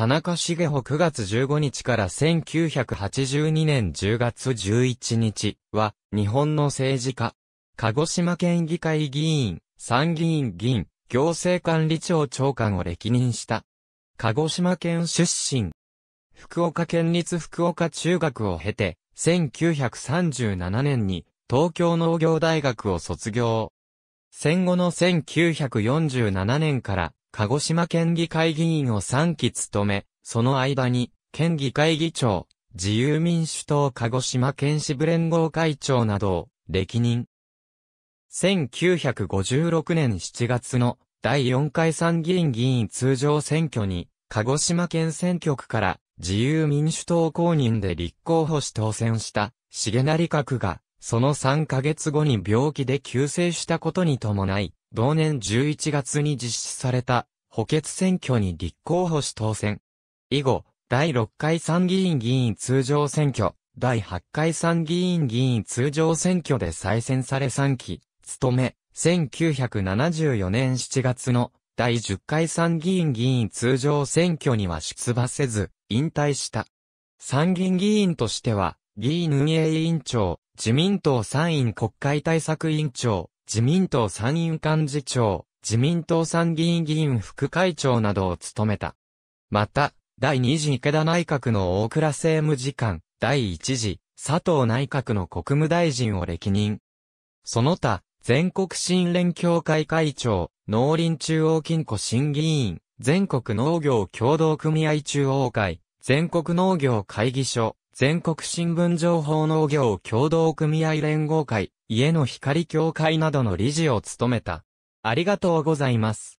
田中茂穂9月15日から1982年10月11日は、日本の政治家、鹿児島県議会議員、参議院議員、行政管理庁長官を歴任した。鹿児島県出身。福岡県立福岡中学を経て、1937年に東京農業大学を卒業。戦後の1947年から鹿児島県議会議員を3期務め、その間に、県議会議長、自由民主党鹿児島県支部連合会長などを、歴任。1956年7月の第4回参議院議員通常選挙に、鹿児島県選挙区から自由民主党公認で立候補し当選した、重成閣が、その3ヶ月後に病気で急逝したことに伴い、同年11月に実施された補欠選挙に立候補し当選。以後、第6回参議院議員通常選挙、第8回参議院議員通常選挙で再選され3期、務め、1974年7月の第10回参議院議員通常選挙には出馬せず、引退した。参議院議員としては、議員運営委員長、自民党参院国会対策委員長、自民党参院幹事長、自民党参議院議員副会長などを務めた。また、第2次池田内閣の大倉政務次官、第1次佐藤内閣の国務大臣を歴任。その他、全国新連協会会長、農林中央金庫審議員、全国農業協同組合中央会、全国農業会議所、全国新聞情報農業協同組合連合会、家の光協会などの理事を務めた。ありがとうございます。